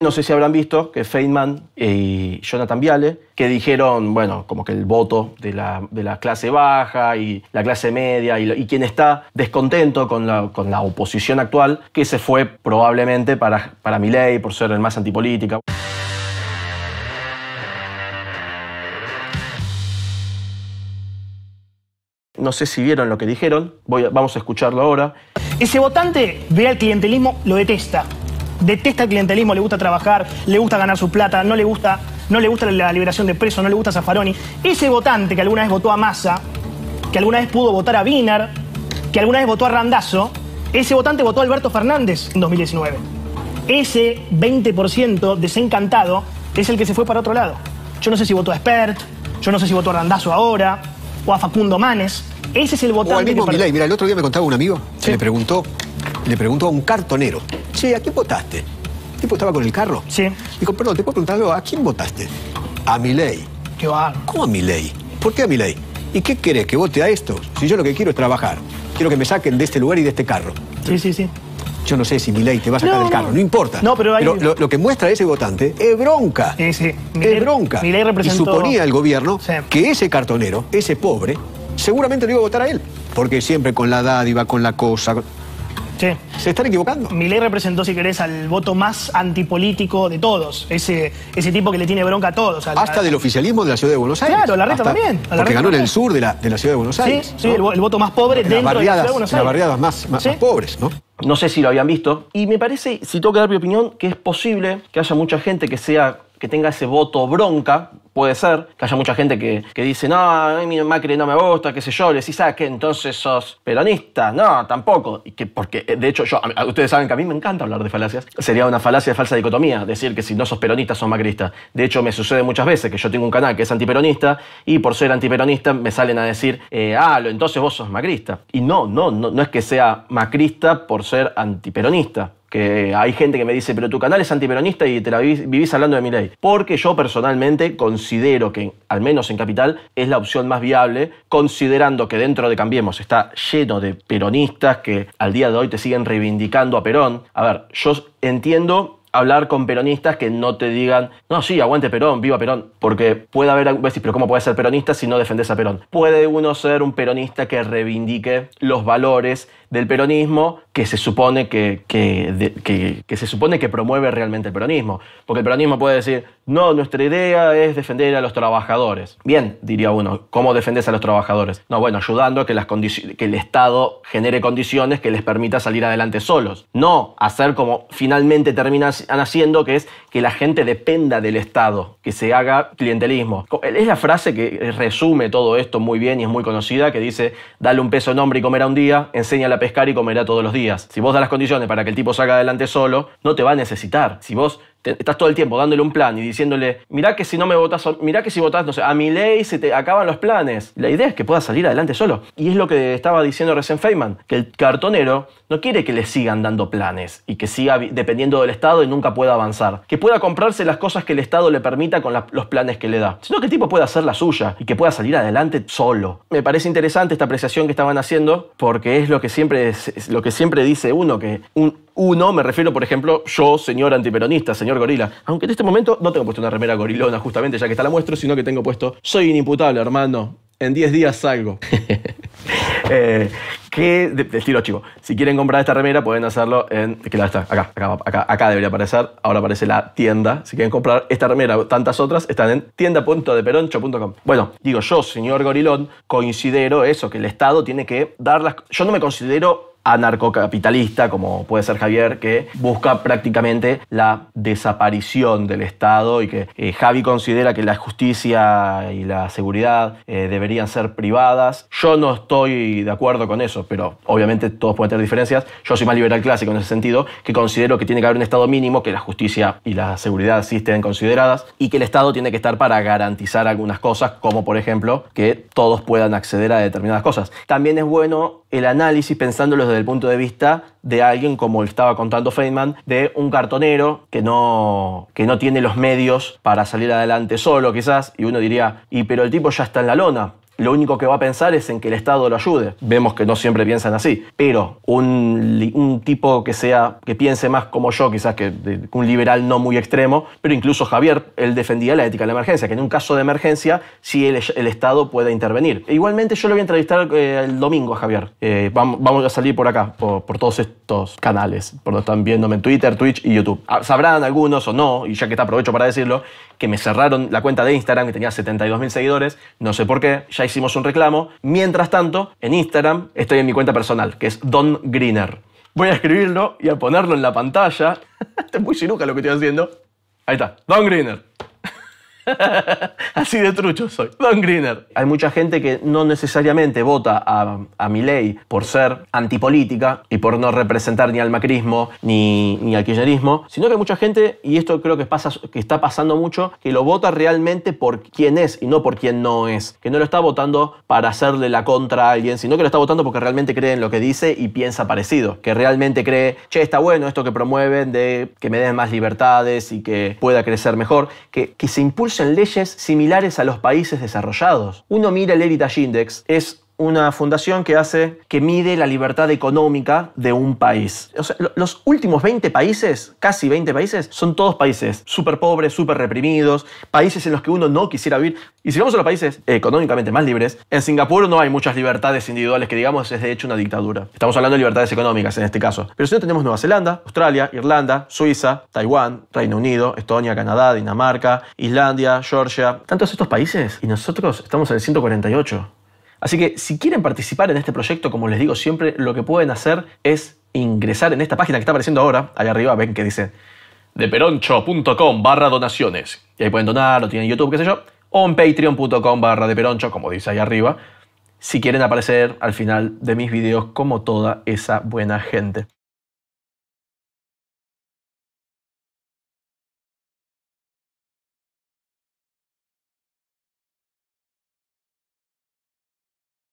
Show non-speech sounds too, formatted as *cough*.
No sé si habrán visto que Feynman y Jonathan Viale, que dijeron, bueno, como que el voto de la, clase baja y la clase media y, quien está descontento con la, oposición actual, que se fue probablemente para, para Milley por ser el más antipolítica. No sé si vieron lo que dijeron, Voy vamos a escucharlo ahora. Ese votante ve al clientelismo, lo detesta detesta el clientelismo, le gusta trabajar, le gusta ganar su plata, no le gusta, no le gusta la liberación de presos, no le gusta Zaffaroni. Ese votante que alguna vez votó a Massa, que alguna vez pudo votar a Wiener, que alguna vez votó a Randazzo, ese votante votó a Alberto Fernández en 2019. Ese 20% desencantado es el que se fue para otro lado. Yo no sé si votó a Spert, yo no sé si votó a Randazzo ahora, o a Facundo Manes. Ese es el votante. al Mira, el otro día me contaba un amigo, se le preguntó, le preguntó a un cartonero, Sí, ¿a quién votaste? El tipo estaba con el carro. Sí. Dijo, perdón, te puedo preguntar algo, ¿a quién votaste? A mi ley. Qué va. ¿Cómo a mi ley? ¿Por qué a mi ley? ¿Y qué querés que vote a esto? Si yo lo que quiero es trabajar. Quiero que me saquen de este lugar y de este carro. Sí, sí, sí. Yo no sé si mi ley te va a sacar del carro, no, importa. No, pero, hay... lo, que muestra ese votante es bronca. Sí, sí. es bronca. ley representó... Y suponía el gobierno que ese cartonero, ese pobre, seguramente lo iba a votar a él. Porque siempre con la dádiva, con la cosa, ¿Se están equivocando? Milei representó, si querés, al voto más antipolítico de todos. Ese, ese tipo que le tiene bronca a todos. Hasta del oficialismo de la ciudad de Buenos Aires. Claro, la reta también. La porque ganó en el sur de la, ciudad de Buenos Aires. Sí, el, voto más pobre dentro de la ciudad de Buenos Aires. las barriadas más, más pobres, ¿no? No sé si lo habían visto. Y me parece, si tengo que dar mi opinión, que es posible que haya mucha gente que sea que tenga ese voto bronca, puede ser que haya mucha gente que, dice, no, a mí Macri no me gusta, qué sé yo, le decís, ah, que entonces sos peronista. No, tampoco. Y que porque, eh, de hecho, yo, ustedes saben que a mí me encanta hablar de falacias. Sería una falacia de falsa dicotomía decir que si no sos peronista, sos macrista. De hecho, me sucede muchas veces que yo tengo un canal que es antiperonista y por ser antiperonista me salen a decir, eh, ah, entonces vos sos macrista. Y no, no, no es que sea macrista por ser antiperonista. Que hay gente que me dice, pero tu canal es antiperonista y te la vivís, hablando de mi ley. Porque yo personalmente considero que, al menos en Capital, es la opción más viable, considerando que dentro de Cambiemos está lleno de peronistas que al día de hoy te siguen reivindicando a Perón. A ver, yo entiendo hablar con peronistas que no te digan, no, sí, aguante Perón, viva Perón, porque puede haber, pero ¿cómo puedes ser peronista si no defendes a Perón? Puede uno ser un peronista que reivindique los valores del peronismo que se supone que, que, se supone que promueve realmente el peronismo. Porque el peronismo puede decir, no, nuestra idea es defender a los trabajadores. Bien, diría uno, ¿cómo defendes a los trabajadores? No, bueno, ayudando a que, las que el Estado genere condiciones que les permita salir adelante solos. No hacer como finalmente terminan haciendo, que es que la gente dependa del Estado, que se haga clientelismo. Es la frase que resume todo esto muy bien y es muy conocida, que dice, dale un peso un hombre y comerá un día, enseña pescar y comerá todos los días. Si vos das las condiciones para que el tipo salga adelante solo, no te va a necesitar. Si vos estás todo el tiempo dándole un plan y diciéndole, mirá que si no me votas, mirá que si votas, no sé, a mi ley se te acaban los planes. La idea es que pueda salir adelante solo. Y es lo que estaba diciendo recién Feynman, que el cartonero no quiere que le sigan dando planes y que siga dependiendo del Estado y nunca pueda avanzar. Que pueda comprarse las cosas que el Estado le permita con los planes que le da. Sino que el tipo pueda hacer la suya y que pueda salir adelante solo. Me parece interesante esta apreciación que estaban haciendo porque es lo que siempre, lo que siempre dice uno, que uno, me refiero por ejemplo, yo, señor antiperonista, señor Gorila. Aunque en este momento no tengo puesto una remera gorilona, justamente, ya que está la muestro, sino que tengo puesto Soy inimputable, hermano. En 10 días salgo. *laughs* Eh, que de, estilo chivo. Si quieren comprar esta remera, pueden hacerlo en. que la está? Acá, acá, acá, acá debería aparecer. Ahora aparece la tienda. Si quieren comprar esta remera o tantas otras, están en tienda.deperoncho.com. Bueno, digo, yo, señor Gorilón, considero eso, que el Estado tiene que dar las. Yo no me considero anarcocapitalista, como puede ser Javier, que busca prácticamente la desaparición del Estado y que eh, Javi considera que la justicia y la seguridad eh, deberían ser privadas. Yo no estoy de acuerdo con eso, pero obviamente todos pueden tener diferencias. Yo soy más liberal clásico en ese sentido, que considero que tiene que haber un Estado mínimo, que la justicia y la seguridad sí estén consideradas y que el Estado tiene que estar para garantizar algunas cosas, como por ejemplo que todos puedan acceder a determinadas cosas. También es bueno el análisis pensándolo desde el punto de vista de alguien como estaba contando Feynman, de un cartonero que no, que no tiene los medios para salir adelante solo quizás, y uno diría, y pero el tipo ya está en la lona, lo único que va a pensar es en que el Estado lo ayude. Vemos que no siempre piensan así, pero un, tipo que sea que piense más como yo, quizás que un liberal no muy extremo, pero incluso Javier, él defendía la ética de la emergencia, que en un caso de emergencia sí el, el Estado puede intervenir. E igualmente yo lo voy a entrevistar eh, el domingo a Javier. Eh, vamos, a salir por acá, por, por, todos estos canales, por donde están viéndome en Twitter, Twitch y YouTube. Ah, sabrán algunos o no, y ya que está aprovecho para decirlo, que me cerraron la cuenta de Instagram, que tenía 72.000 seguidores, no sé por qué, ya hicimos un reclamo. Mientras tanto, en Instagram estoy en mi cuenta personal, que es Don Greener. Voy a escribirlo y a ponerlo en la pantalla. *laughs* es muy sinuca lo que estoy haciendo. Ahí está, Don Greener. *laughs* Así de trucho soy. Don Greener. Hay mucha gente que no necesariamente vota a, a ley por ser antipolítica y por no representar ni al macrismo ni, ni al kirchnerismo, sino que hay mucha gente, y esto creo que, pasa, que está pasando mucho, que lo vota realmente por quién es y no por quién no es. Que no lo está votando para hacerle la contra a alguien, sino que lo está votando porque realmente cree en lo que dice y piensa parecido. Que realmente cree, che, está bueno esto que promueven de que me den más libertades y que pueda crecer mejor. Que, que se impulse en leyes similares a los países desarrollados. Uno mira el Heritage Index, es una fundación que hace, que mide la libertad económica de un país. los últimos 20 países, casi 20 países, son todos países súper pobres, súper reprimidos, países en los que uno no quisiera vivir. Y si vamos a los países económicamente más libres, en Singapur no hay muchas libertades individuales, que digamos es de hecho una dictadura. Estamos hablando de libertades económicas en este caso. Pero si no tenemos Nueva Zelanda, Australia, Irlanda, Suiza, Taiwán, Reino Unido, Estonia, Canadá, Dinamarca, Islandia, Georgia, tantos estos países y nosotros estamos en el 148. Así que si quieren participar en este proyecto, como les digo siempre, lo que pueden hacer es ingresar en esta página que está apareciendo ahora, allá arriba ven que dice deperoncho.com barra donaciones. Y ahí pueden donar, lo tienen en YouTube, qué sé yo, o en patreon.com barra deperoncho, como dice ahí arriba, si quieren aparecer al final de mis videos como toda esa buena gente.